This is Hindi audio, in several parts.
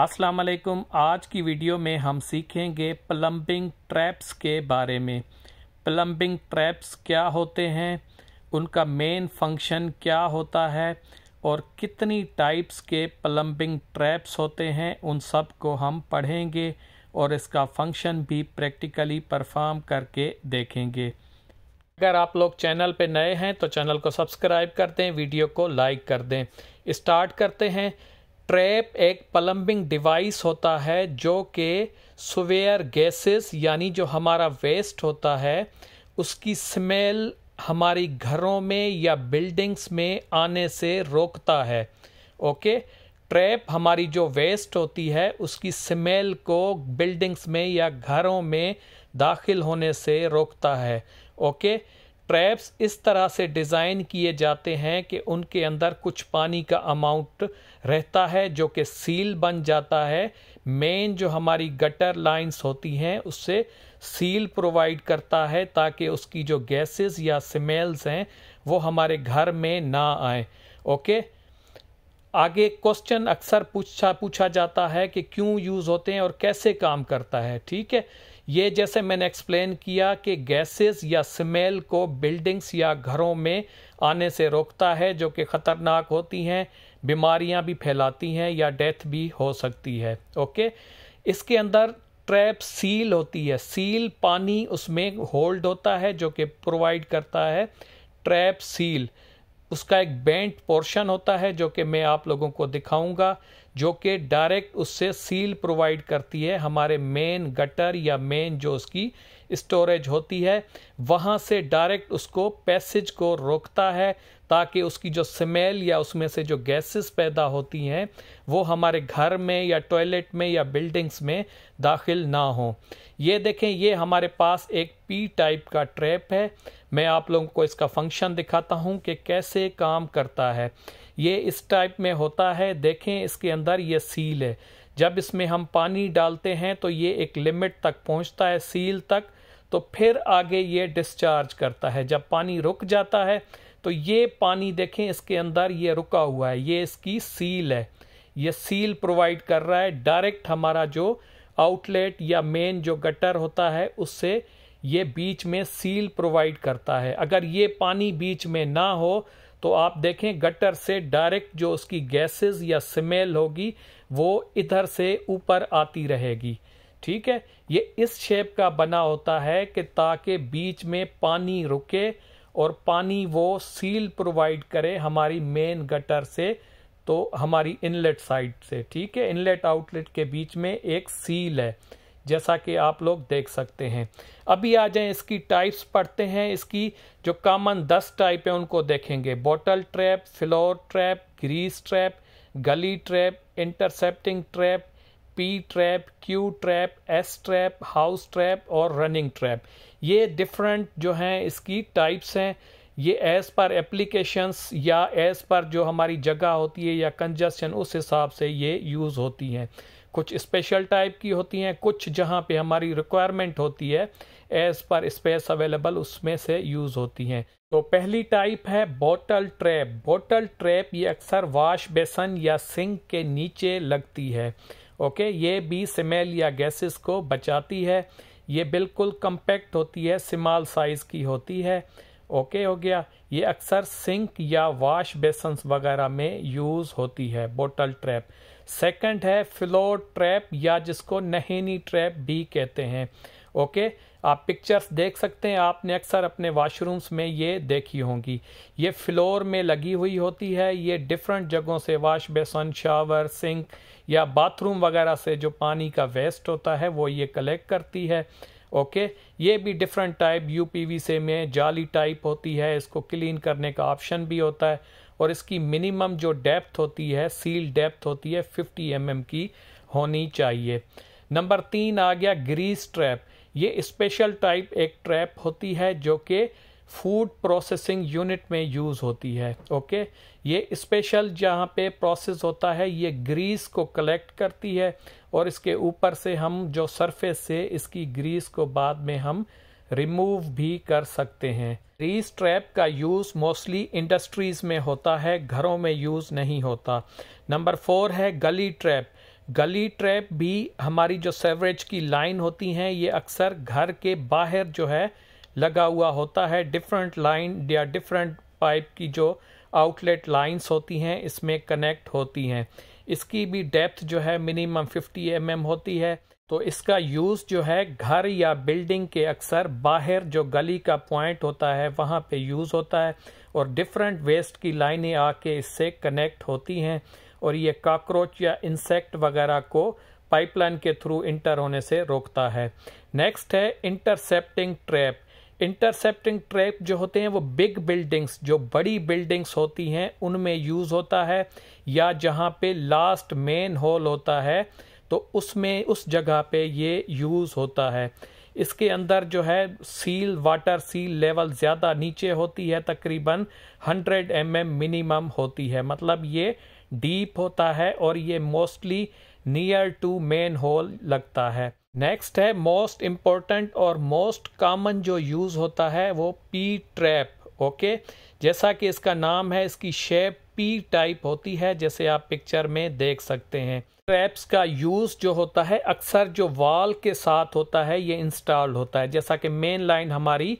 अस्सलाम वालेकुम आज की वीडियो में हम सीखेंगे प्लम्बिंग ट्रैप्स के बारे में प्लम्बिंग ट्रैप्स क्या होते हैं उनका मेन फंक्शन क्या होता है और कितनी टाइप्स के प्लम्बिंग ट्रैप्स होते हैं उन सब को हम पढ़ेंगे और इसका फंक्शन भी प्रैक्टिकली परफॉर्म करके देखेंगे अगर आप लोग चैनल पे नए हैं तो चैनल को सब्सक्राइब कर दें वीडियो को लाइक कर दें स्टार्ट करते हैं ट्रैप एक प्लम्बिंग डिवाइस होता है जो कि सुवेयर गैसेस यानी जो हमारा वेस्ट होता है उसकी स्मेल हमारी घरों में या बिल्डिंग्स में आने से रोकता है ओके ट्रैप हमारी जो वेस्ट होती है उसकी स्मेल को बिल्डिंग्स में या घरों में दाखिल होने से रोकता है ओके ट्रैप्स इस तरह से डिज़ाइन किए जाते हैं कि उनके अंदर कुछ पानी का अमाउंट रहता है जो कि सील बन जाता है मेन जो हमारी गटर लाइंस होती हैं उससे सील प्रोवाइड करता है ताकि उसकी जो गैसेस या स्मेल्स हैं वो हमारे घर में ना आए ओके आगे क्वेश्चन अक्सर पूछा पूछा जाता है कि क्यों यूज़ होते हैं और कैसे काम करता है ठीक है ये जैसे मैंने एक्सप्लेन किया कि गैसेस या स्मेल को बिल्डिंग्स या घरों में आने से रोकता है जो कि ख़तरनाक होती हैं बीमारियां भी फैलाती हैं या डेथ भी हो सकती है ओके इसके अंदर ट्रैप सील होती है सील पानी उसमें होल्ड होता है जो कि प्रोवाइड करता है ट्रैप सील उसका एक बेंट पोर्शन होता है जो कि मैं आप लोगों को दिखाऊंगा जो कि डायरेक्ट उससे सील प्रोवाइड करती है हमारे मेन गटर या मेन जो उसकी स्टोरेज होती है वहाँ से डायरेक्ट उसको पैसेज को रोकता है ताकि उसकी जो स्मेल या उसमें से जो गैसेस पैदा होती हैं वो हमारे घर में या टॉयलेट में या बिल्डिंग्स में दाखिल ना हो ये देखें ये हमारे पास एक पी टाइप का ट्रैप है मैं आप लोगों को इसका फंक्शन दिखाता हूँ कि कैसे काम करता है ये इस टाइप में होता है देखें इसके अंदर ये सील है जब इसमें हम पानी डालते हैं तो ये एक लिमिट तक पहुँचता है सील तक तो फिर आगे ये डिस्चार्ज करता है जब पानी रुक जाता है तो ये पानी देखें इसके अंदर ये रुका हुआ है ये इसकी सील है ये सील प्रोवाइड कर रहा है डायरेक्ट हमारा जो आउटलेट या मेन जो गटर होता है उससे ये बीच में सील प्रोवाइड करता है अगर ये पानी बीच में ना हो तो आप देखें गटर से डायरेक्ट जो उसकी गैसेस या स्मेल होगी वो इधर से ऊपर आती रहेगी ठीक है ये इस शेप का बना होता है कि ताकि बीच में पानी रुके और पानी वो सील प्रोवाइड करे हमारी मेन गटर से तो हमारी इनलेट साइड से ठीक है इनलेट आउटलेट के बीच में एक सील है जैसा कि आप लोग देख सकते हैं अभी आ जाएं इसकी टाइप्स पढ़ते हैं इसकी जो कॉमन दस टाइप है उनको देखेंगे bottle trap floor trap grease trap gully trap intercepting trap P trap Q trap S trap house trap और रनिंग ट्रैप ये डिफरेंट जो हैं इसकी टाइप्स हैं ये एज़ पर एप्लीकेशंस या एज़ पर जो हमारी जगह होती है या कंजस्शन उस हिसाब से ये यूज़ होती हैं कुछ स्पेशल टाइप की होती हैं कुछ जहाँ पे हमारी रिक्वायरमेंट होती है एज़ पर स्पेस अवेलेबल उसमें से यूज़ होती हैं तो पहली टाइप है बोटल ट्रैप बोटल ट्रैप ये अक्सर वाश बेसन या सिंक के नीचे लगती है ओके ये भी स्मेल या गैसेस को बचाती है ये बिल्कुल कम्पैक्ट होती है सिमाल साइज़ की होती है ओके हो गया ये अक्सर सिंक या वाश बेसन्स वगैरह में यूज़ होती है बोटल ट्रैप सेकंड है फ्लोर ट्रैप या जिसको नहेनी ट्रैप भी कहते हैं ओके आप पिक्चर्स देख सकते हैं आपने अक्सर अपने वाशरूम्स में ये देखी होंगी ये फ्लोर में लगी हुई होती है ये डिफरेंट जगहों से वाश बेसन शावर सिंक या बाथरूम वगैरह से जो पानी का वेस्ट होता है वो ये कलेक्ट करती है ओके ये भी डिफरेंट टाइप यू से में जाली टाइप होती है इसको क्लीन करने का ऑप्शन भी होता है और इसकी मिनिमम जो डेप्थ होती है सील डेप्थ होती है 50 एम mm की होनी चाहिए नंबर तीन आ गया ग्रीस ट्रैप ये स्पेशल टाइप एक ट्रैप होती है जो कि फूड प्रोसेसिंग यूनिट में यूज़ होती है ओके ये स्पेशल जहाँ पे प्रोसेस होता है ये ग्रीस को कलेक्ट करती है और इसके ऊपर से हम जो सरफेस से इसकी ग्रीस को बाद में हम रिमूव भी कर सकते हैं ग्रीस ट्रैप का यूज़ मोस्टली इंडस्ट्रीज़ में होता है घरों में यूज़ नहीं होता नंबर फोर है गली ट्रैप गली ट्रैप भी हमारी जो सेवरेज की लाइन होती हैं ये अक्सर घर के बाहर जो है लगा हुआ होता है डिफरेंट लाइन या डिफरेंट पाइप की जो आउटलेट लाइंस होती हैं इसमें कनेक्ट होती हैं इसकी भी डेप्थ जो है मिनिमम 50 एम mm होती है तो इसका यूज़ जो है घर या बिल्डिंग के अक्सर बाहर जो गली का पॉइंट होता है वहाँ पे यूज़ होता है और डिफरेंट वेस्ट की लाइनें आके इससे कनेक्ट होती हैं और ये काकरोच या इंसेक्ट वगैरह को पाइपलाइन के थ्रू इंटर होने से रोकता है नेक्स्ट है इंटरसेप्टिंग ट्रैप इंटरसेप्टिंग ट्रैप जो होते हैं वो बिग बिल्डिंग्स जो बड़ी बिल्डिंग्स होती हैं उनमें यूज़ होता है या जहाँ पे लास्ट मेन हॉल होता है तो उसमें उस जगह पे ये यूज़ होता है इसके अंदर जो है सील वाटर सील लेवल ज़्यादा नीचे होती है तकरीबन 100 एम mm मिनिमम होती है मतलब ये डीप होता है और ये mostly near to manhole लगता है नेक्स्ट है मोस्ट इम्पोर्टेंट और मोस्ट कॉमन जो यूज़ होता है वो पी ट्रैप ओके जैसा कि इसका नाम है इसकी शेप पी टाइप होती है जैसे आप पिक्चर में देख सकते हैं ट्रैप्स का यूज़ जो होता है अक्सर जो वाल के साथ होता है ये इंस्टॉल होता है जैसा कि मेन लाइन हमारी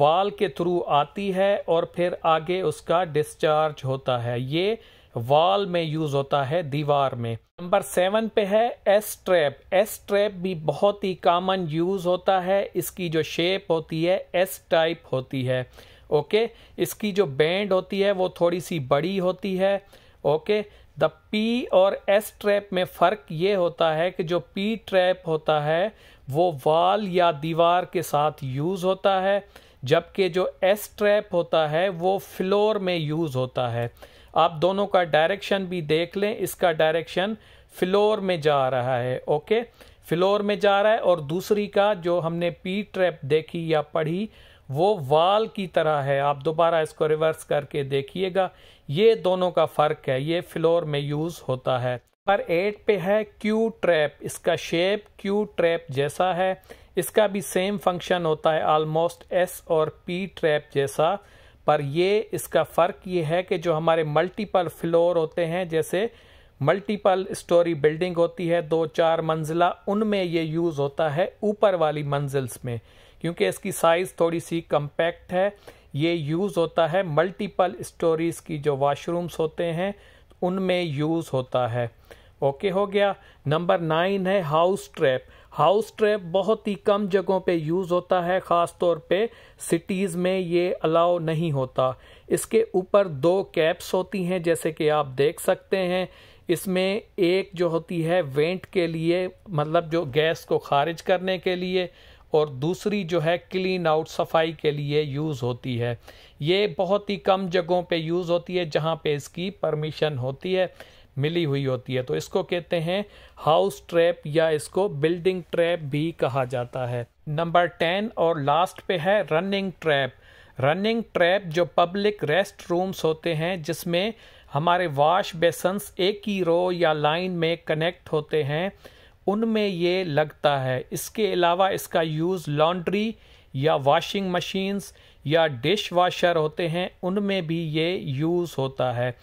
वाल के थ्रू आती है और फिर आगे उसका डिस्चार्ज होता है ये वॉल में यूज होता है दीवार में नंबर सेवन पे है एस ट्रैप एस ट्रैप भी बहुत ही कॉमन यूज होता है इसकी जो शेप होती है एस टाइप होती है ओके इसकी जो बैंड होती है वो थोड़ी सी बड़ी होती है ओके द पी और एस ट्रैप में फ़र्क ये होता है कि जो पी ट्रैप होता है वो वाल या दीवार के साथ यूज़ होता है जबकि जो एस ट्रैप होता है वो फ्लोर में यूज़ होता है आप दोनों का डायरेक्शन भी देख लें इसका डायरेक्शन फ्लोर में जा रहा है ओके फ्लोर में जा रहा है और दूसरी का जो हमने पी ट्रैप देखी या पढ़ी वो वाल की तरह है आप दोबारा इसको रिवर्स करके देखिएगा ये दोनों का फ़र्क है ये फ्लोर में यूज़ होता है पर एट पे है क्यू ट्रैप इसका शेप क्यू ट्रैप जैसा है इसका भी सेम फंक्शन होता है ऑलमोस्ट एस और पी ट्रैप जैसा पर ये इसका फ़र्क ये है कि जो हमारे मल्टीपल फ्लोर होते हैं जैसे मल्टीपल स्टोरी बिल्डिंग होती है दो चार मंजिला उनमें ये यूज़ होता है ऊपर वाली मंजिल्स में क्योंकि इसकी साइज़ थोड़ी सी कम्पैक्ट है ये यूज़ होता है मल्टीपल स्टोरीज़ की जो वॉशरूम्स होते हैं उनमें यूज़ होता है ओके हो गया नंबर नाइन है हाउस ट्रैप हाउस ट्रैप बहुत ही कम जगहों पे यूज़ होता है ख़ास तौर पे सिटीज़ में ये अलाउ नहीं होता इसके ऊपर दो कैप्स होती हैं जैसे कि आप देख सकते हैं इसमें एक जो होती है वेंट के लिए मतलब जो गैस को खारिज करने के लिए और दूसरी जो है क्लीन आउट सफाई के लिए यूज़ होती है ये बहुत ही कम जगहों पे यूज़ होती है जहाँ पे इसकी परमिशन होती है मिली हुई होती है तो इसको कहते हैं हाउस ट्रैप या इसको बिल्डिंग ट्रैप भी कहा जाता है नंबर टेन और लास्ट पे है रनिंग ट्रैप रनिंग ट्रैप जो पब्लिक रेस्ट रूम्स होते हैं जिसमें हमारे वॉश बेसन्स एक ही रो या लाइन में कनेक्ट होते हैं उनमें ये लगता है इसके अलावा इसका यूज़ लॉन्ड्री या वॉशिंग मशीन्स या डिश वाशर होते हैं उनमें भी ये यूज़ होता है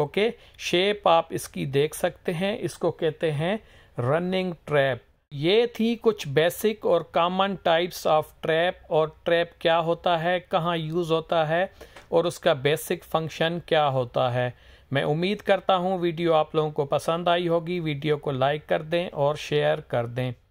ओके शेप आप इसकी देख सकते हैं इसको कहते हैं रनिंग ट्रैप ये थी कुछ बेसिक और कॉमन टाइप्स ऑफ ट्रैप और ट्रैप क्या होता है कहाँ यूज़ होता है और उसका बेसिक फंक्शन क्या होता है मैं उम्मीद करता हूँ वीडियो आप लोगों को पसंद आई होगी वीडियो को लाइक कर दें और शेयर कर दें